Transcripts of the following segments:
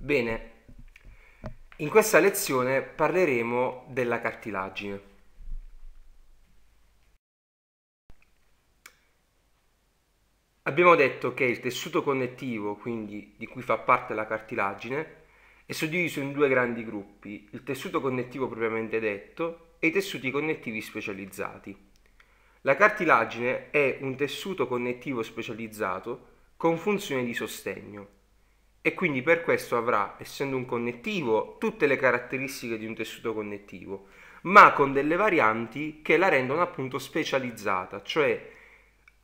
Bene, in questa lezione parleremo della cartilagine. Abbiamo detto che il tessuto connettivo, quindi di cui fa parte la cartilagine, è suddiviso in due grandi gruppi, il tessuto connettivo propriamente detto e i tessuti connettivi specializzati. La cartilagine è un tessuto connettivo specializzato con funzione di sostegno e quindi per questo avrà, essendo un connettivo, tutte le caratteristiche di un tessuto connettivo, ma con delle varianti che la rendono appunto specializzata, cioè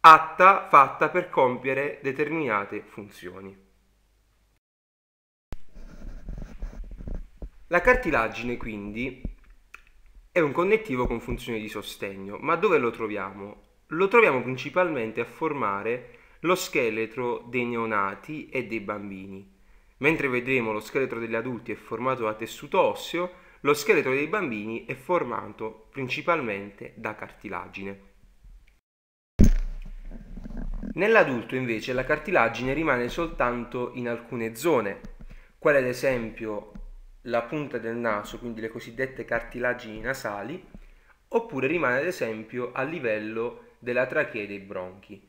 atta fatta per compiere determinate funzioni. La cartilagine quindi è un connettivo con funzione di sostegno, ma dove lo troviamo? Lo troviamo principalmente a formare lo scheletro dei neonati e dei bambini. Mentre vedremo lo scheletro degli adulti è formato da tessuto osseo, lo scheletro dei bambini è formato principalmente da cartilagine. Nell'adulto invece la cartilagine rimane soltanto in alcune zone, quale ad esempio la punta del naso, quindi le cosiddette cartilagini nasali, oppure rimane ad esempio a livello della trachea e dei bronchi.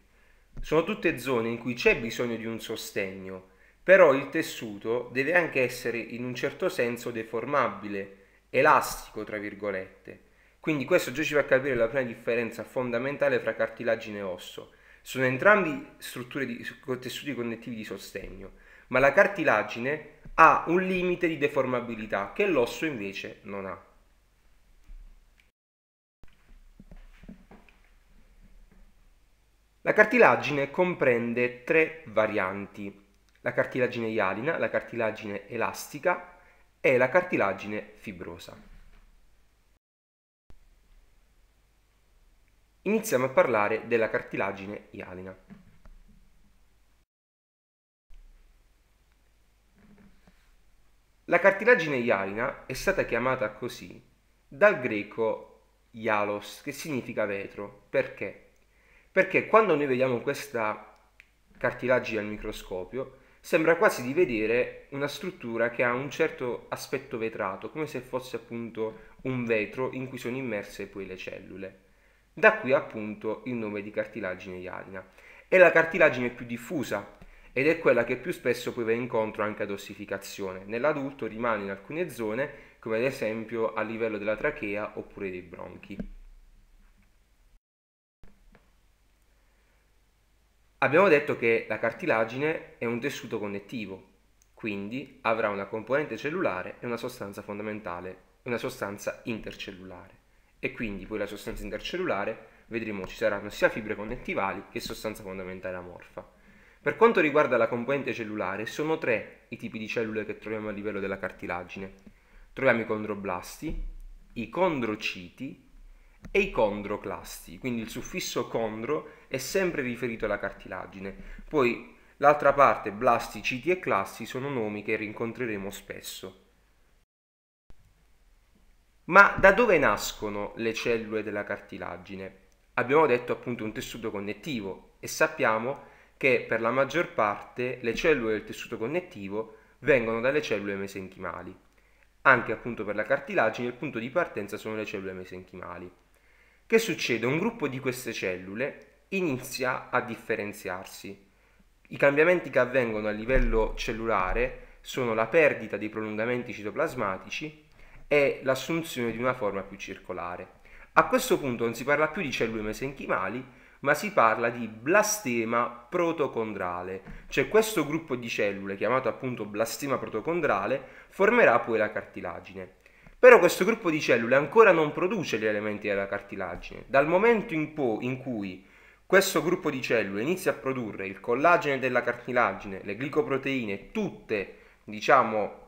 Sono tutte zone in cui c'è bisogno di un sostegno, però il tessuto deve anche essere in un certo senso deformabile, elastico, tra virgolette. Quindi questo già ci fa capire la prima differenza fondamentale fra cartilagine e osso. Sono entrambi strutture di, tessuti connettivi di sostegno, ma la cartilagine ha un limite di deformabilità che l'osso invece non ha. La cartilagine comprende tre varianti la cartilagine ialina, la cartilagine elastica e la cartilagine fibrosa. Iniziamo a parlare della cartilagine ialina. La cartilagine ialina è stata chiamata così dal greco ialos, che significa vetro. Perché? Perché quando noi vediamo questa cartilagine al microscopio, sembra quasi di vedere una struttura che ha un certo aspetto vetrato, come se fosse appunto un vetro in cui sono immerse poi le cellule. Da qui appunto il nome di cartilagine ialina. È la cartilagine più diffusa ed è quella che più spesso poi va incontro anche ad ossificazione. Nell'adulto rimane in alcune zone, come ad esempio a livello della trachea oppure dei bronchi. Abbiamo detto che la cartilagine è un tessuto connettivo, quindi avrà una componente cellulare e una sostanza fondamentale, una sostanza intercellulare. E quindi poi la sostanza intercellulare, vedremo, ci saranno sia fibre connettivali che sostanza fondamentale amorfa. Per quanto riguarda la componente cellulare, sono tre i tipi di cellule che troviamo a livello della cartilagine. Troviamo i condroblasti, i condrociti e i condroclasti, quindi il suffisso condro è sempre riferito alla cartilagine. Poi l'altra parte, blasti, citi e classi, sono nomi che rincontreremo spesso. Ma da dove nascono le cellule della cartilagine? Abbiamo detto appunto un tessuto connettivo e sappiamo che per la maggior parte le cellule del tessuto connettivo vengono dalle cellule mesenchimali. Anche appunto per la cartilagine il punto di partenza sono le cellule mesenchimali. Che succede? Un gruppo di queste cellule inizia a differenziarsi. I cambiamenti che avvengono a livello cellulare sono la perdita dei prolungamenti citoplasmatici e l'assunzione di una forma più circolare. A questo punto non si parla più di cellule mesenchimali, ma si parla di blastema protocondrale, cioè questo gruppo di cellule, chiamato appunto blastema protocondrale, formerà poi la cartilagine. Però questo gruppo di cellule ancora non produce gli elementi della cartilagine. Dal momento in, po- in cui questo gruppo di cellule inizia a produrre il collagene della cartilagine, le glicoproteine, tutte diciamo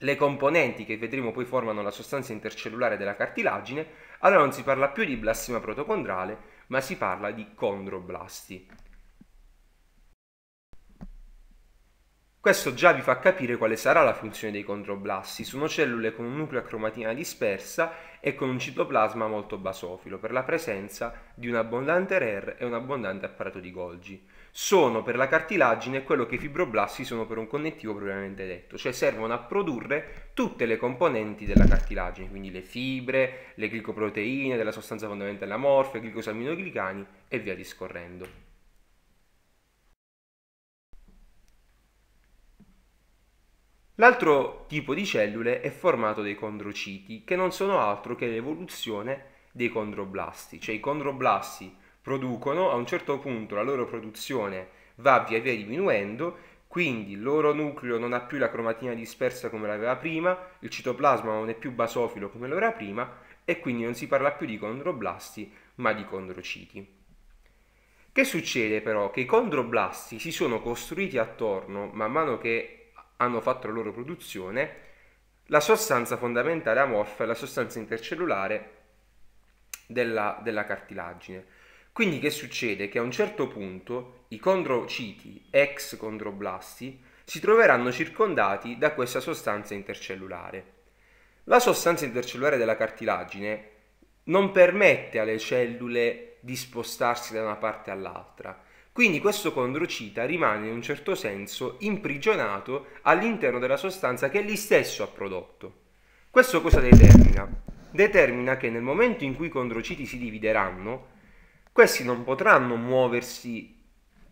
le componenti che vedremo poi formano la sostanza intercellulare della cartilagine, allora non si parla più di blastima protocondrale, ma si parla di condroblasti. Questo già vi fa capire quale sarà la funzione dei controblasti. Sono cellule con un nucleo a cromatina dispersa e con un citoplasma molto basofilo per la presenza di un abbondante RER e un abbondante apparato di Golgi. Sono per la cartilagine quello che i fibroblasti sono per un connettivo propriamente detto, cioè servono a produrre tutte le componenti della cartilagine, quindi le fibre, le glicoproteine, della sostanza fondamentale i glicosaminoglicani e via discorrendo. L'altro tipo di cellule è formato dai condrociti, che non sono altro che l'evoluzione dei condroblasti, cioè i condroblasti producono, a un certo punto la loro produzione va via via diminuendo, quindi il loro nucleo non ha più la cromatina dispersa come l'aveva prima, il citoplasma non è più basofilo come lo era prima e quindi non si parla più di condroblasti ma di condrociti. Che succede però? Che i condroblasti si sono costruiti attorno, man mano che hanno fatto la loro produzione, la sostanza fondamentale amorfa è la sostanza intercellulare della, della cartilagine. Quindi che succede? Che a un certo punto i condrociti, ex condroblasti, si troveranno circondati da questa sostanza intercellulare. La sostanza intercellulare della cartilagine non permette alle cellule di spostarsi da una parte all'altra, quindi questo condrocita rimane in un certo senso imprigionato all'interno della sostanza che lui stesso ha prodotto. Questo cosa determina? Determina che nel momento in cui i condrociti si divideranno, questi non potranno muoversi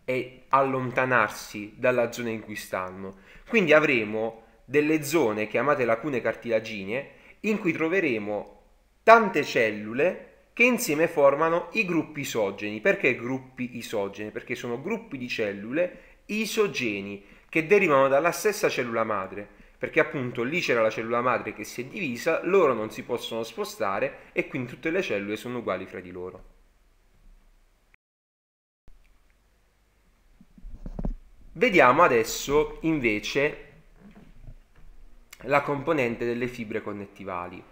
e allontanarsi dalla zona in cui stanno. Quindi avremo delle zone chiamate lacune cartilaginee in cui troveremo tante cellule che insieme formano i gruppi isogeni. Perché gruppi isogeni? Perché sono gruppi di cellule isogeni che derivano dalla stessa cellula madre, perché appunto lì c'era la cellula madre che si è divisa, loro non si possono spostare e quindi tutte le cellule sono uguali fra di loro. Vediamo adesso invece la componente delle fibre connettivali.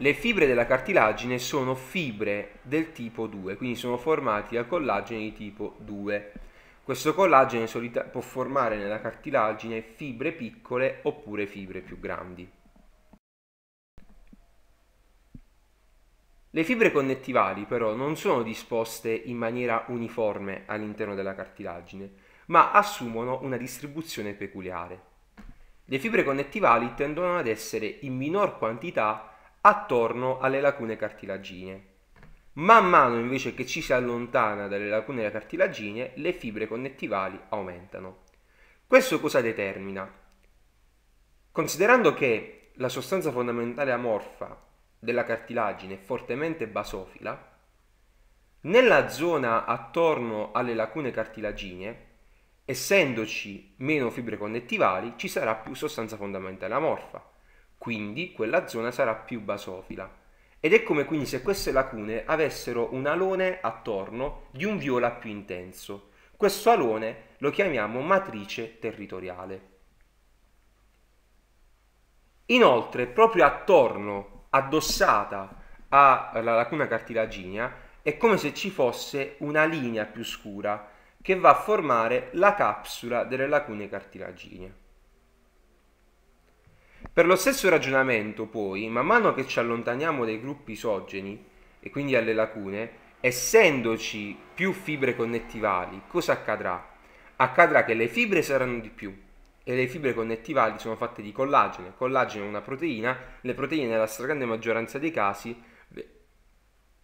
Le fibre della cartilagine sono fibre del tipo 2, quindi sono formati da collagene di tipo 2. Questo collagene può formare nella cartilagine fibre piccole oppure fibre più grandi. Le fibre connettivali però non sono disposte in maniera uniforme all'interno della cartilagine, ma assumono una distribuzione peculiare. Le fibre connettivali tendono ad essere in minor quantità attorno alle lacune cartilagine. Man mano invece che ci si allontana dalle lacune cartilagine, le fibre connettivali aumentano. Questo cosa determina? Considerando che la sostanza fondamentale amorfa della cartilagine è fortemente basofila, nella zona attorno alle lacune cartilagine, essendoci meno fibre connettivali, ci sarà più sostanza fondamentale amorfa quindi quella zona sarà più basofila. Ed è come quindi se queste lacune avessero un alone attorno di un viola più intenso. Questo alone lo chiamiamo matrice territoriale. Inoltre, proprio attorno, addossata alla lacuna cartilaginea, è come se ci fosse una linea più scura che va a formare la capsula delle lacune cartilaginee. Per lo stesso ragionamento, poi, man mano che ci allontaniamo dai gruppi isogeni e quindi alle lacune, essendoci più fibre connettivali, cosa accadrà? Accadrà che le fibre saranno di più e le fibre connettivali sono fatte di collagene. Collagene è una proteina, le proteine nella stragrande maggioranza dei casi,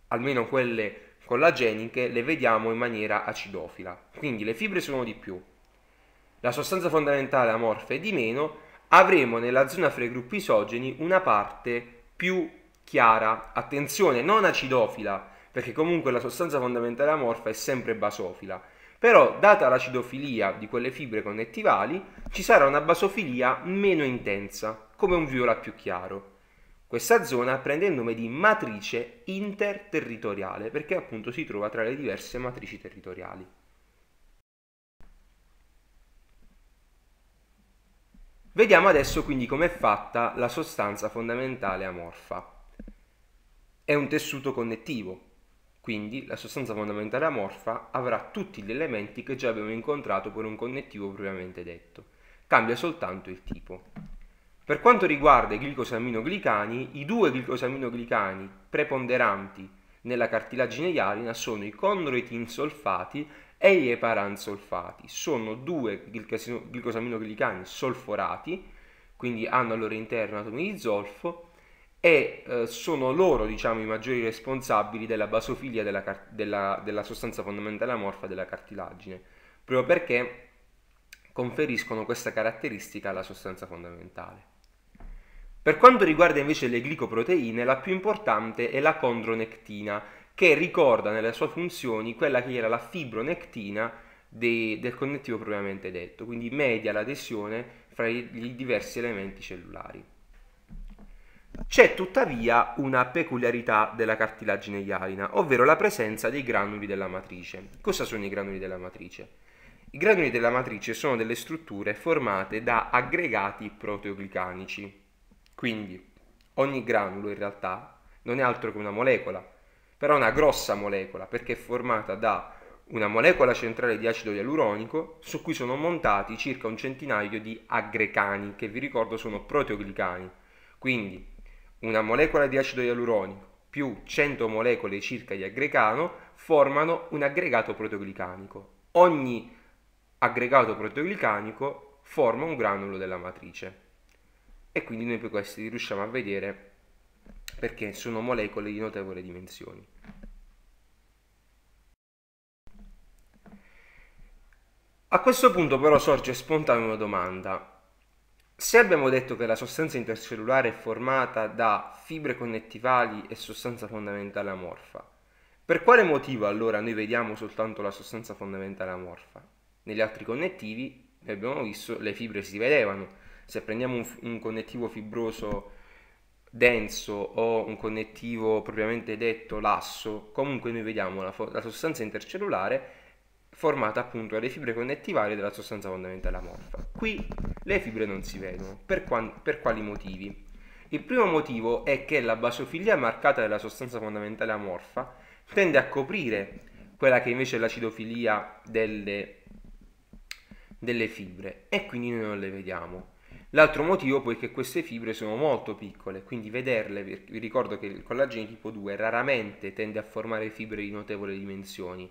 almeno quelle collageniche, le vediamo in maniera acidofila. Quindi le fibre sono di più. La sostanza fondamentale amorfa è di meno avremo nella zona fra i gruppi isogeni una parte più chiara, attenzione, non acidofila, perché comunque la sostanza fondamentale amorfa è sempre basofila, però data l'acidofilia di quelle fibre connettivali ci sarà una basofilia meno intensa, come un viola più chiaro. Questa zona prende il nome di matrice interterritoriale perché appunto si trova tra le diverse matrici territoriali. Vediamo adesso quindi com'è fatta la sostanza fondamentale amorfa. È un tessuto connettivo, quindi la sostanza fondamentale amorfa avrà tutti gli elementi che già abbiamo incontrato per un connettivo propriamente detto. Cambia soltanto il tipo. Per quanto riguarda i glicosaminoglicani, i due glicosaminoglicani preponderanti nella cartilagine iarina sono i condroitinsolfati e gli eparansolfati. Sono due glicosaminoglicani solforati, quindi hanno al loro interno atomi di zolfo e eh, sono loro diciamo, i maggiori responsabili della basofilia della, della, della sostanza fondamentale amorfa della cartilagine, proprio perché conferiscono questa caratteristica alla sostanza fondamentale. Per quanto riguarda invece le glicoproteine, la più importante è la condronectina, che ricorda nelle sue funzioni quella che era la fibronectina de, del connettivo propriamente detto, quindi media l'adesione fra i diversi elementi cellulari. C'è tuttavia una peculiarità della cartilagine ialina, ovvero la presenza dei granuli della matrice. Cosa sono i granuli della matrice? I granuli della matrice sono delle strutture formate da aggregati proteoglicanici. Quindi ogni granulo in realtà non è altro che una molecola, però una grossa molecola perché è formata da una molecola centrale di acido ialuronico su cui sono montati circa un centinaio di aggrecani che vi ricordo sono proteoglicani. Quindi una molecola di acido ialuronico più 100 molecole circa di aggrecano formano un aggregato proteoglicanico. Ogni aggregato proteoglicanico forma un granulo della matrice. E quindi noi per questi riusciamo a vedere perché sono molecole di notevole dimensioni. A questo punto però sorge spontanea una domanda. Se abbiamo detto che la sostanza intercellulare è formata da fibre connettivali e sostanza fondamentale amorfa, per quale motivo allora noi vediamo soltanto la sostanza fondamentale amorfa? Negli altri connettivi, abbiamo visto, le fibre si vedevano. Se prendiamo un, un connettivo fibroso denso o un connettivo propriamente detto lasso, comunque noi vediamo la, la sostanza intercellulare formata appunto dalle fibre connettivali della sostanza fondamentale amorfa. Qui le fibre non si vedono, per, per quali motivi? Il primo motivo è che la basofilia marcata della sostanza fondamentale amorfa tende a coprire quella che invece è l'acidofilia delle, delle fibre e quindi noi non le vediamo. L'altro motivo poi è che queste fibre sono molto piccole, quindi vederle, vi ricordo che il collagene tipo 2 raramente tende a formare fibre di notevole dimensioni,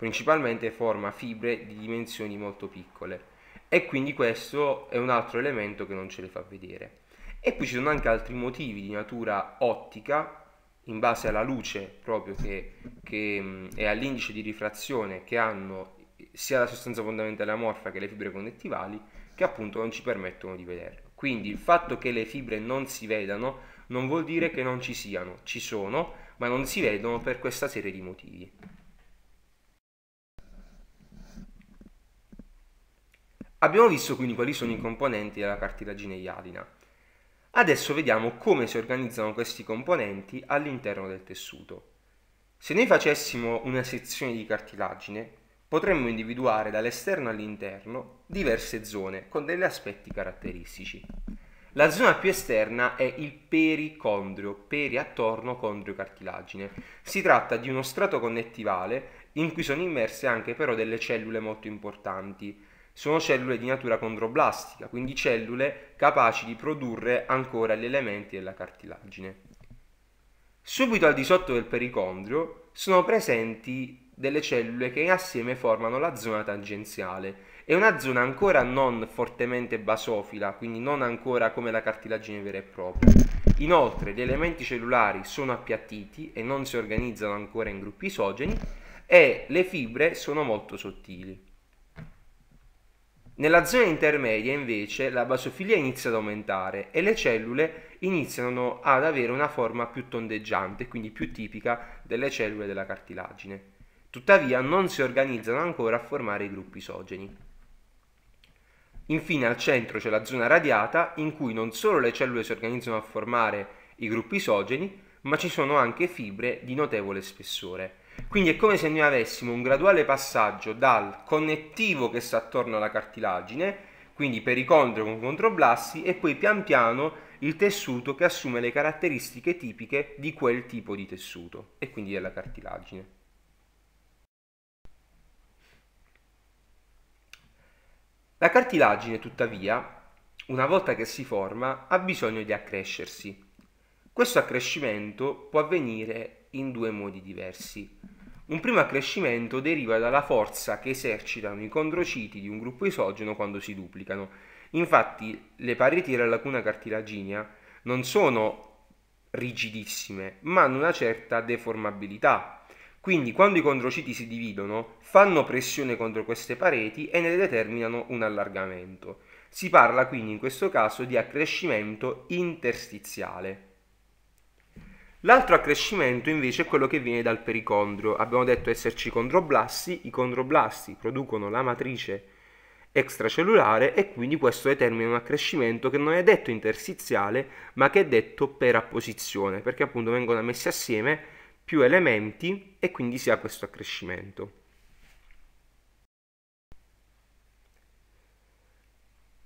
principalmente forma fibre di dimensioni molto piccole e quindi questo è un altro elemento che non ce le fa vedere. E poi ci sono anche altri motivi di natura ottica, in base alla luce proprio che, che è all'indice di rifrazione che hanno sia la sostanza fondamentale amorfa che le fibre connettivali, che appunto non ci permettono di vederlo. Quindi il fatto che le fibre non si vedano non vuol dire che non ci siano, ci sono, ma non si vedono per questa serie di motivi. Abbiamo visto quindi quali sono i componenti della cartilagine iadina. Adesso vediamo come si organizzano questi componenti all'interno del tessuto. Se noi facessimo una sezione di cartilagine, potremmo individuare dall'esterno all'interno diverse zone con degli aspetti caratteristici. La zona più esterna è il pericondrio, periattorno condrio cartilagine. Si tratta di uno strato connettivale in cui sono immerse anche però delle cellule molto importanti, sono cellule di natura condroblastica, quindi cellule capaci di produrre ancora gli elementi della cartilagine. Subito al di sotto del pericondrio sono presenti delle cellule che assieme formano la zona tangenziale. È una zona ancora non fortemente basofila, quindi non ancora come la cartilagine vera e propria. Inoltre gli elementi cellulari sono appiattiti e non si organizzano ancora in gruppi isogeni e le fibre sono molto sottili. Nella zona intermedia invece la basofilia inizia ad aumentare e le cellule iniziano ad avere una forma più tondeggiante, quindi più tipica delle cellule della cartilagine. Tuttavia non si organizzano ancora a formare i gruppi isogeni. Infine al centro c'è la zona radiata in cui non solo le cellule si organizzano a formare i gruppi isogeni, ma ci sono anche fibre di notevole spessore. Quindi è come se noi avessimo un graduale passaggio dal connettivo che sta attorno alla cartilagine, quindi pericondrio con controblassi, e poi pian piano il tessuto che assume le caratteristiche tipiche di quel tipo di tessuto e quindi della cartilagine. La cartilagine, tuttavia, una volta che si forma, ha bisogno di accrescersi. Questo accrescimento può avvenire in due modi diversi. Un primo accrescimento deriva dalla forza che esercitano i condrociti di un gruppo isogeno quando si duplicano. Infatti le pareti della lacuna cartilaginea non sono rigidissime, ma hanno una certa deformabilità. Quindi quando i condrociti si dividono, fanno pressione contro queste pareti e ne determinano un allargamento. Si parla quindi in questo caso di accrescimento interstiziale. L'altro accrescimento invece è quello che viene dal pericondrio. Abbiamo detto esserci i condroblasti, i condroblasti producono la matrice extracellulare e quindi questo determina un accrescimento che non è detto interstiziale ma che è detto per apposizione perché appunto vengono messi assieme più elementi e quindi si ha questo accrescimento.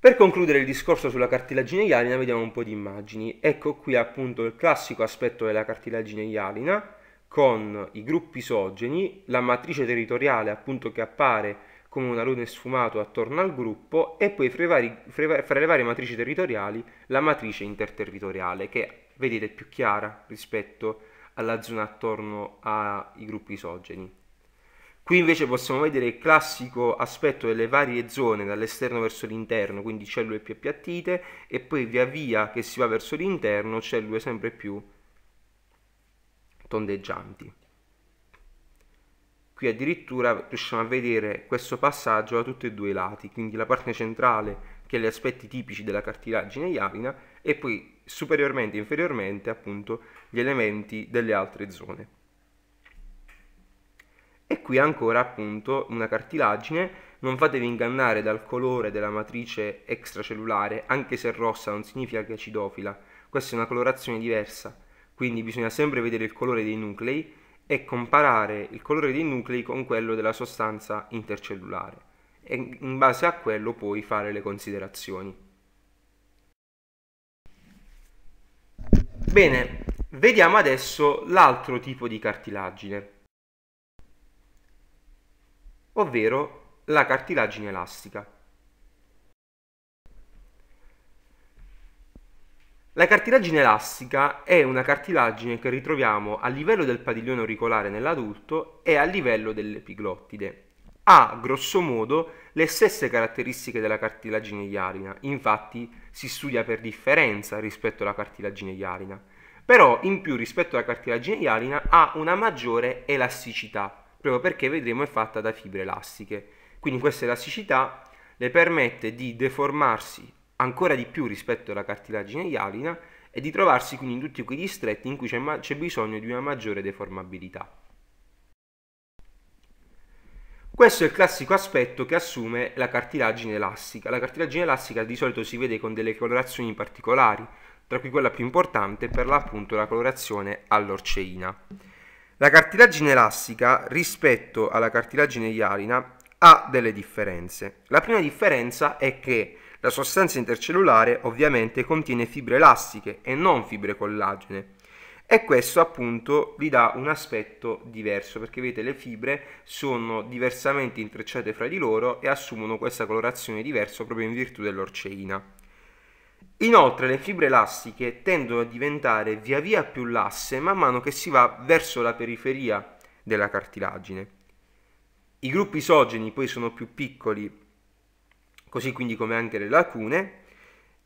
Per concludere il discorso sulla cartilagine ialina vediamo un po' di immagini. Ecco qui appunto il classico aspetto della cartilagine ialina con i gruppi isogeni, la matrice territoriale appunto che appare come un alone sfumato attorno al gruppo e poi fra, vari, fra, le varie matrici territoriali la matrice interterritoriale che vedete più chiara rispetto alla zona attorno ai gruppi isogeni. Qui invece possiamo vedere il classico aspetto delle varie zone dall'esterno verso l'interno, quindi cellule più appiattite e poi via via che si va verso l'interno cellule sempre più tondeggianti. Qui addirittura riusciamo a vedere questo passaggio da tutti e due i lati, quindi la parte centrale che è gli aspetti tipici della cartilagine iavina e poi superiormente e inferiormente appunto gli elementi delle altre zone. E qui ancora appunto una cartilagine, non fatevi ingannare dal colore della matrice extracellulare, anche se rossa non significa che è acidofila, questa è una colorazione diversa, quindi bisogna sempre vedere il colore dei nuclei e comparare il colore dei nuclei con quello della sostanza intercellulare e in base a quello puoi fare le considerazioni. Bene, vediamo adesso l'altro tipo di cartilagine ovvero la cartilagine elastica. La cartilagine elastica è una cartilagine che ritroviamo a livello del padiglione auricolare nell'adulto e a livello dell'epiglottide. Ha grosso modo le stesse caratteristiche della cartilagine iarina, infatti si studia per differenza rispetto alla cartilagine iarina, però in più rispetto alla cartilagine iarina ha una maggiore elasticità, proprio perché vedremo è fatta da fibre elastiche. Quindi questa elasticità le permette di deformarsi ancora di più rispetto alla cartilagine ialina e di trovarsi quindi in tutti quegli stretti in cui c'è, ma- c'è bisogno di una maggiore deformabilità. Questo è il classico aspetto che assume la cartilagine elastica. La cartilagine elastica di solito si vede con delle colorazioni particolari, tra cui quella più importante per l'appunto la colorazione all'orceina. La cartilagine elastica rispetto alla cartilagine ialina ha delle differenze. La prima differenza è che la sostanza intercellulare ovviamente contiene fibre elastiche e non fibre collagene e questo appunto gli dà un aspetto diverso perché vedete le fibre sono diversamente intrecciate fra di loro e assumono questa colorazione diversa proprio in virtù dell'orceina. Inoltre le fibre elastiche tendono a diventare via via più lasse man mano che si va verso la periferia della cartilagine. I gruppi isogeni poi sono più piccoli, così quindi come anche le lacune,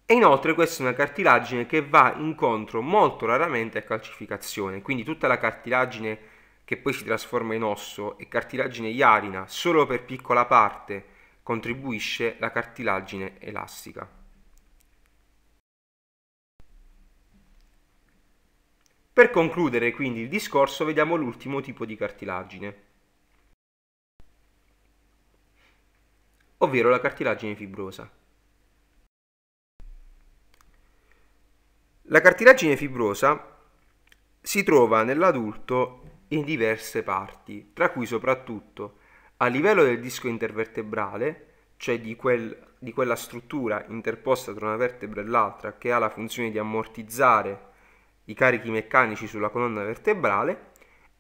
e inoltre questa è una cartilagine che va incontro molto raramente a calcificazione, quindi tutta la cartilagine che poi si trasforma in osso e cartilagine iarina solo per piccola parte contribuisce la cartilagine elastica. Per concludere quindi il discorso vediamo l'ultimo tipo di cartilagine, ovvero la cartilagine fibrosa. La cartilagine fibrosa si trova nell'adulto in diverse parti, tra cui soprattutto a livello del disco intervertebrale, cioè di, quel, di quella struttura interposta tra una vertebra e l'altra che ha la funzione di ammortizzare i carichi meccanici sulla colonna vertebrale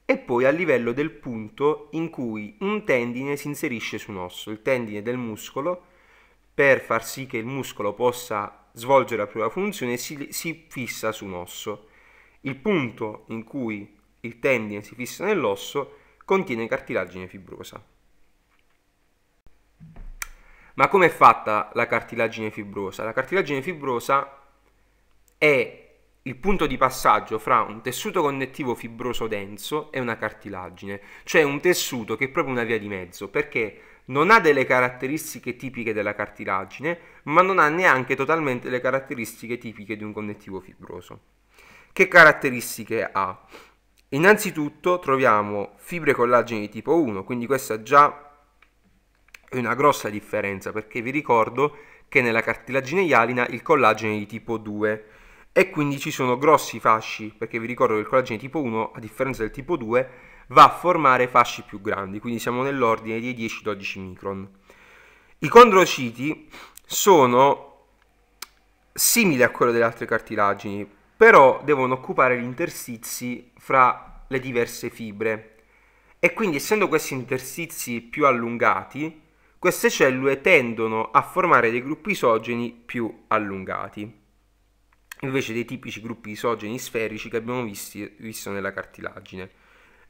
e poi a livello del punto in cui un tendine si inserisce su un osso, il tendine del muscolo, per far sì che il muscolo possa svolgere la propria funzione si, si fissa su un osso. Il punto in cui il tendine si fissa nell'osso contiene cartilagine fibrosa. Ma come è fatta la cartilagine fibrosa? La cartilagine fibrosa è il punto di passaggio fra un tessuto connettivo fibroso denso e una cartilagine, cioè un tessuto che è proprio una via di mezzo, perché non ha delle caratteristiche tipiche della cartilagine, ma non ha neanche totalmente le caratteristiche tipiche di un connettivo fibroso. Che caratteristiche ha? Innanzitutto troviamo fibre collagene di tipo 1, quindi questa già è una grossa differenza perché vi ricordo che nella cartilagine ialina il collagene è di tipo 2 e quindi ci sono grossi fasci, perché vi ricordo che il collagene tipo 1, a differenza del tipo 2, va a formare fasci più grandi, quindi siamo nell'ordine dei 10-12 micron. I condrociti sono simili a quello delle altre cartilagini, però devono occupare gli interstizi fra le diverse fibre e quindi essendo questi interstizi più allungati, queste cellule tendono a formare dei gruppi isogeni più allungati invece dei tipici gruppi isogeni sferici che abbiamo visti, visto nella cartilagine.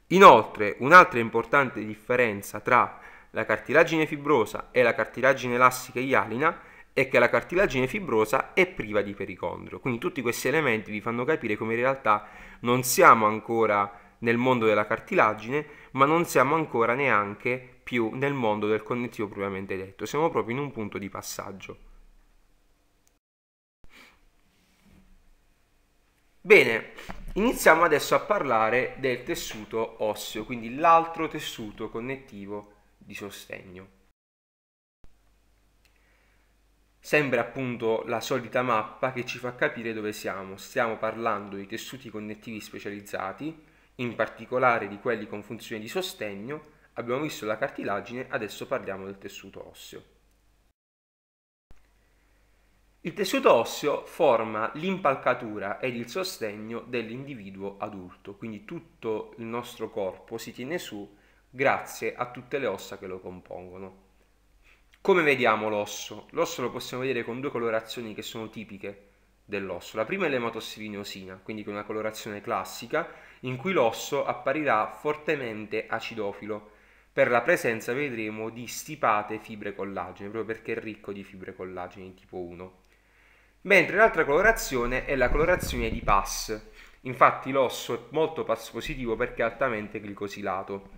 Inoltre, un'altra importante differenza tra la cartilagine fibrosa e la cartilagine elastica ialina è che la cartilagine fibrosa è priva di pericondrio. Quindi tutti questi elementi vi fanno capire come in realtà non siamo ancora nel mondo della cartilagine, ma non siamo ancora neanche più nel mondo del connettivo propriamente detto, siamo proprio in un punto di passaggio. Bene, iniziamo adesso a parlare del tessuto osseo, quindi l'altro tessuto connettivo di sostegno. Sembra appunto la solita mappa che ci fa capire dove siamo. Stiamo parlando di tessuti connettivi specializzati, in particolare di quelli con funzione di sostegno. Abbiamo visto la cartilagine, adesso parliamo del tessuto osseo. Il tessuto osseo forma l'impalcatura ed il sostegno dell'individuo adulto, quindi tutto il nostro corpo si tiene su grazie a tutte le ossa che lo compongono. Come vediamo l'osso? L'osso lo possiamo vedere con due colorazioni che sono tipiche dell'osso. La prima è l'ematossivinosina, quindi con una colorazione classica, in cui l'osso apparirà fortemente acidofilo, per la presenza, vedremo, di stipate fibre collagene, proprio perché è ricco di fibre collagene tipo 1 mentre l'altra colorazione è la colorazione di PAS. Infatti l'osso è molto PAS positivo perché è altamente glicosilato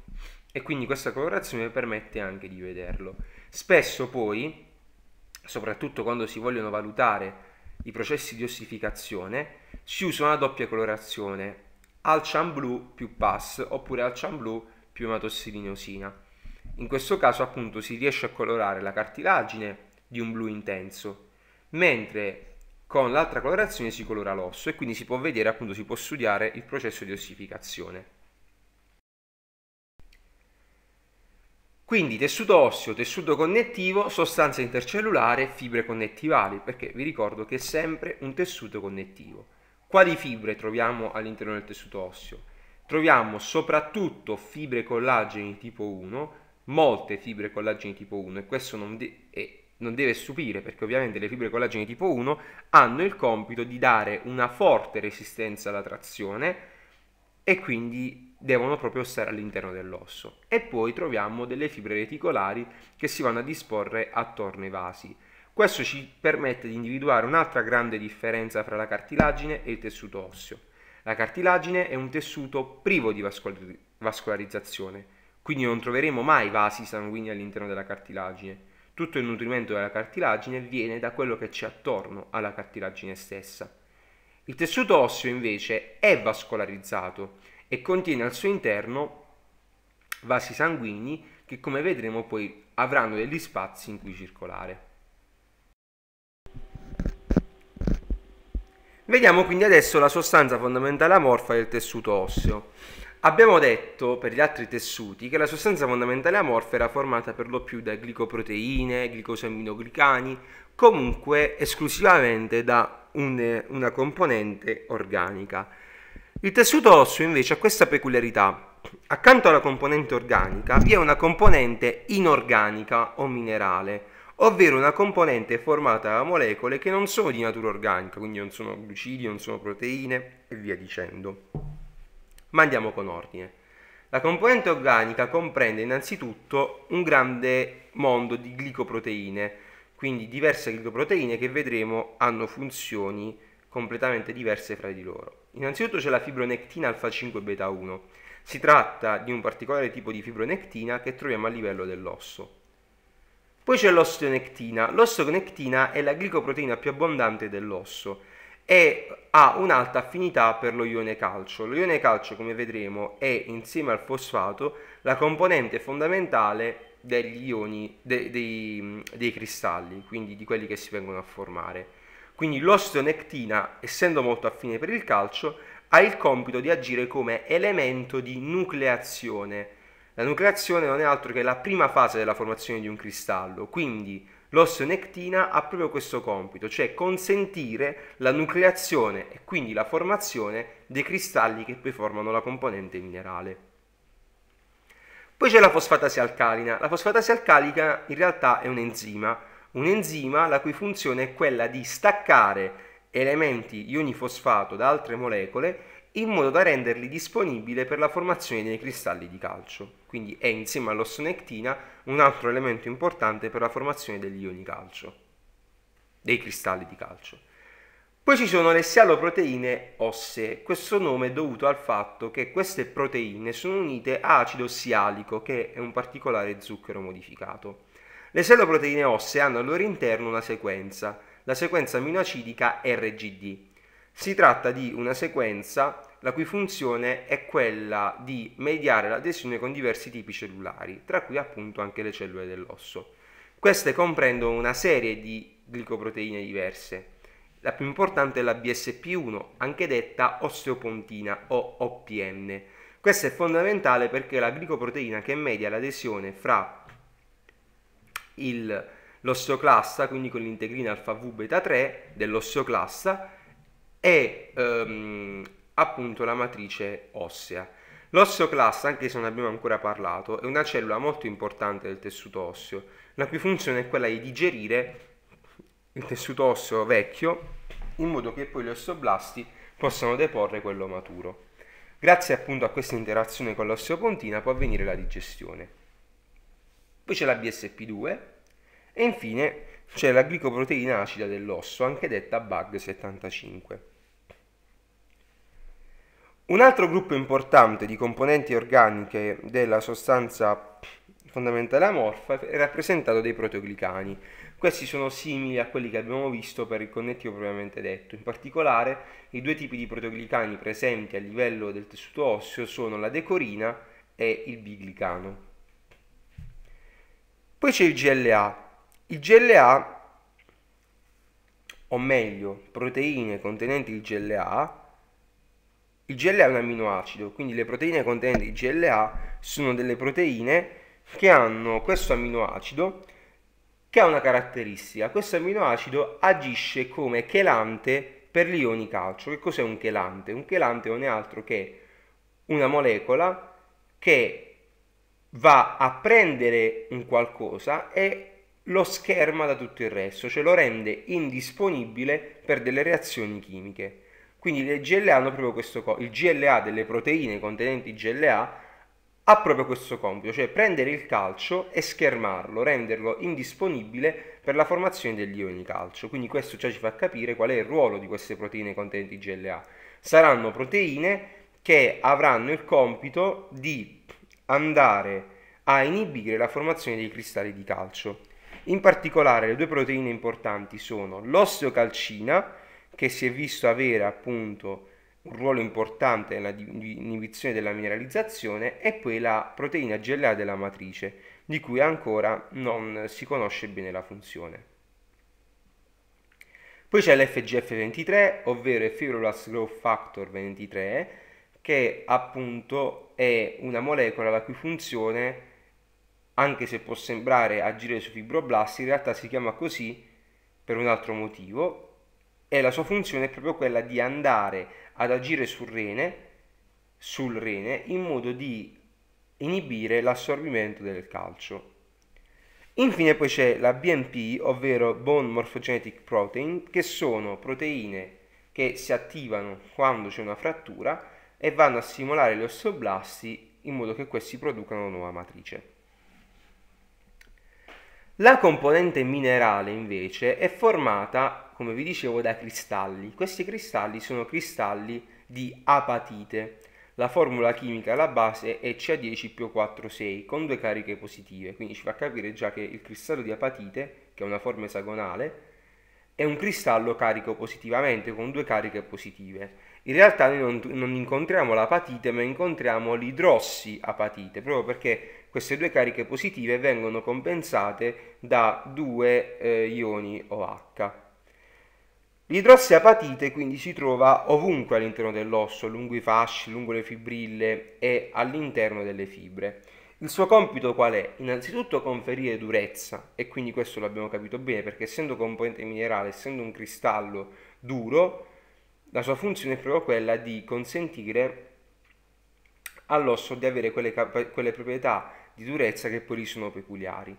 e quindi questa colorazione permette anche di vederlo. Spesso poi, soprattutto quando si vogliono valutare i processi di ossificazione, si usa una doppia colorazione, alcian blu più PAS oppure alcian blu più ematossivinosina. In questo caso appunto si riesce a colorare la cartilagine di un blu intenso, mentre con l'altra colorazione si colora l'osso e quindi si può vedere, appunto, si può studiare il processo di ossificazione. Quindi tessuto osseo, tessuto connettivo, sostanza intercellulare, fibre connettivali, perché vi ricordo che è sempre un tessuto connettivo. Quali fibre troviamo all'interno del tessuto osseo? Troviamo soprattutto fibre collageni tipo 1, molte fibre collageni tipo 1 e questo non, e non deve stupire perché ovviamente le fibre collagene tipo 1 hanno il compito di dare una forte resistenza alla trazione e quindi devono proprio stare all'interno dell'osso. E poi troviamo delle fibre reticolari che si vanno a disporre attorno ai vasi. Questo ci permette di individuare un'altra grande differenza fra la cartilagine e il tessuto osseo. La cartilagine è un tessuto privo di vascolarizzazione, quindi non troveremo mai vasi sanguigni all'interno della cartilagine tutto il nutrimento della cartilagine viene da quello che c'è attorno alla cartilagine stessa. Il tessuto osseo invece è vascolarizzato e contiene al suo interno vasi sanguigni che come vedremo poi avranno degli spazi in cui circolare. Vediamo quindi adesso la sostanza fondamentale amorfa del tessuto osseo. Abbiamo detto per gli altri tessuti che la sostanza fondamentale amorfa era formata per lo più da glicoproteine, glicosaminoglicani, comunque esclusivamente da un, una componente organica. Il tessuto osseo invece ha questa peculiarità. Accanto alla componente organica vi è una componente inorganica o minerale, ovvero una componente formata da molecole che non sono di natura organica, quindi non sono glucidi, non sono proteine e via dicendo. Ma andiamo con ordine. La componente organica comprende innanzitutto un grande mondo di glicoproteine, quindi diverse glicoproteine che vedremo hanno funzioni completamente diverse fra di loro. Innanzitutto c'è la fibronectina alfa 5 beta 1. Si tratta di un particolare tipo di fibronectina che troviamo a livello dell'osso. Poi c'è l'osteonectina. L'osteonectina è la glicoproteina più abbondante dell'osso e ha un'alta affinità per lo ione calcio. Lo ione calcio, come vedremo, è insieme al fosfato la componente fondamentale degli ioni de, dei, dei, cristalli, quindi di quelli che si vengono a formare. Quindi l'osteonectina, essendo molto affine per il calcio, ha il compito di agire come elemento di nucleazione. La nucleazione non è altro che la prima fase della formazione di un cristallo, quindi L'osseonectina ha proprio questo compito, cioè consentire la nucleazione e quindi la formazione dei cristalli che poi formano la componente minerale. Poi c'è la fosfatasi alcalina. La fosfatasi alcalica in realtà è un enzima, un enzima la cui funzione è quella di staccare elementi ioni fosfato da altre molecole in modo da renderli disponibili per la formazione dei cristalli di calcio. Quindi è insieme all'ossonectina un altro elemento importante per la formazione degli ioni calcio, dei cristalli di calcio. Poi ci sono le sialoproteine ossee, questo nome è dovuto al fatto che queste proteine sono unite a acido sialico, che è un particolare zucchero modificato. Le sialoproteine ossee hanno al loro interno una sequenza, la sequenza aminoacidica RGD, si tratta di una sequenza la cui funzione è quella di mediare l'adesione con diversi tipi cellulari, tra cui appunto anche le cellule dell'osso. Queste comprendono una serie di glicoproteine diverse. La più importante è la BSP1, anche detta osteopontina o OPN. Questa è fondamentale perché è la glicoproteina che media l'adesione fra l'osteoclasta, quindi con l'integrina alfa V beta 3 dell'osteoclasta, è ehm, appunto la matrice ossea. L'osteoclasta, anche se non abbiamo ancora parlato, è una cellula molto importante del tessuto osseo, la cui funzione è quella di digerire il tessuto osseo vecchio in modo che poi gli osteoblasti possano deporre quello maturo. Grazie appunto a questa interazione con l'osteopontina può avvenire la digestione. Poi c'è la BSP2 e infine c'è la glicoproteina acida dell'osso, anche detta BAG75. Un altro gruppo importante di componenti organiche della sostanza fondamentale amorfa è rappresentato dai proteoglicani. Questi sono simili a quelli che abbiamo visto per il connettivo propriamente detto. In particolare, i due tipi di proteoglicani presenti a livello del tessuto osseo sono la decorina e il biglicano. Poi c'è il GLA. Il GLA, o meglio, proteine contenenti il GLA, il GLA è un amminoacido, quindi le proteine contenenti il GLA sono delle proteine che hanno questo amminoacido che ha una caratteristica. Questo amminoacido agisce come chelante per gli ioni calcio. Che cos'è un chelante? Un chelante non è altro che una molecola che va a prendere un qualcosa e lo scherma da tutto il resto, cioè lo rende indisponibile per delle reazioni chimiche. Quindi le GLA hanno proprio questo co- il GLA delle proteine contenenti GLA ha proprio questo compito, cioè prendere il calcio e schermarlo, renderlo indisponibile per la formazione degli ioni calcio. Quindi questo già ci fa capire qual è il ruolo di queste proteine contenenti GLA. Saranno proteine che avranno il compito di andare a inibire la formazione dei cristalli di calcio. In particolare le due proteine importanti sono l'osteocalcina che si è visto avere appunto un ruolo importante nella inibizione della mineralizzazione, e poi la proteina GLA della matrice, di cui ancora non si conosce bene la funzione. Poi c'è l'FGF23, ovvero il Fibroblast Growth Factor 23, che appunto è una molecola la cui funzione, anche se può sembrare agire su fibroblasti, in realtà si chiama così per un altro motivo, e la sua funzione è proprio quella di andare ad agire sul rene, sul rene in modo di inibire l'assorbimento del calcio. Infine poi c'è la BMP, ovvero Bone Morphogenetic Protein, che sono proteine che si attivano quando c'è una frattura e vanno a stimolare gli osteoblasti in modo che questi producano una nuova matrice. La componente minerale invece è formata, come vi dicevo, da cristalli. Questi cristalli sono cristalli di apatite. La formula chimica alla base è Ca10 più 46 con due cariche positive, quindi ci fa capire già che il cristallo di apatite, che è una forma esagonale, è un cristallo carico positivamente con due cariche positive. In realtà noi non, non incontriamo l'apatite ma incontriamo l'idrossiapatite, proprio perché queste due cariche positive vengono compensate da due eh, ioni OH. L'idrossiapatite quindi si trova ovunque all'interno dell'osso, lungo i fasci, lungo le fibrille e all'interno delle fibre. Il suo compito qual è? Innanzitutto conferire durezza e quindi questo l'abbiamo capito bene perché essendo componente minerale, essendo un cristallo duro, la sua funzione è proprio quella di consentire all'osso di avere quelle, quelle proprietà di durezza che poi gli sono peculiari.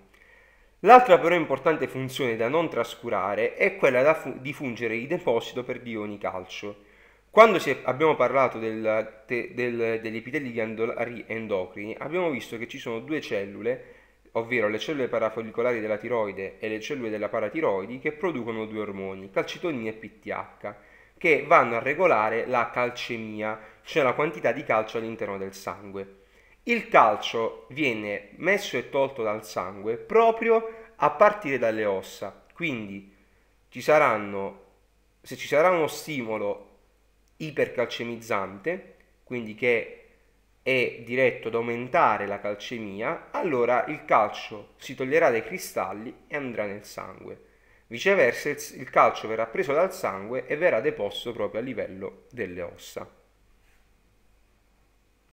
L'altra però importante funzione da non trascurare è quella fu di fungere di deposito per di ioni calcio. Quando abbiamo parlato del, del, degli epitelli ghiandolari endocrini, abbiamo visto che ci sono due cellule, ovvero le cellule parafollicolari della tiroide e le cellule della paratiroidi, che producono due ormoni, calcitonina e PTH, che vanno a regolare la calcemia, cioè la quantità di calcio all'interno del sangue. Il calcio viene messo e tolto dal sangue proprio a partire dalle ossa, quindi ci saranno, se ci sarà uno stimolo ipercalcemizzante, quindi che è diretto ad aumentare la calcemia, allora il calcio si toglierà dai cristalli e andrà nel sangue. Viceversa il calcio verrà preso dal sangue e verrà deposto proprio a livello delle ossa.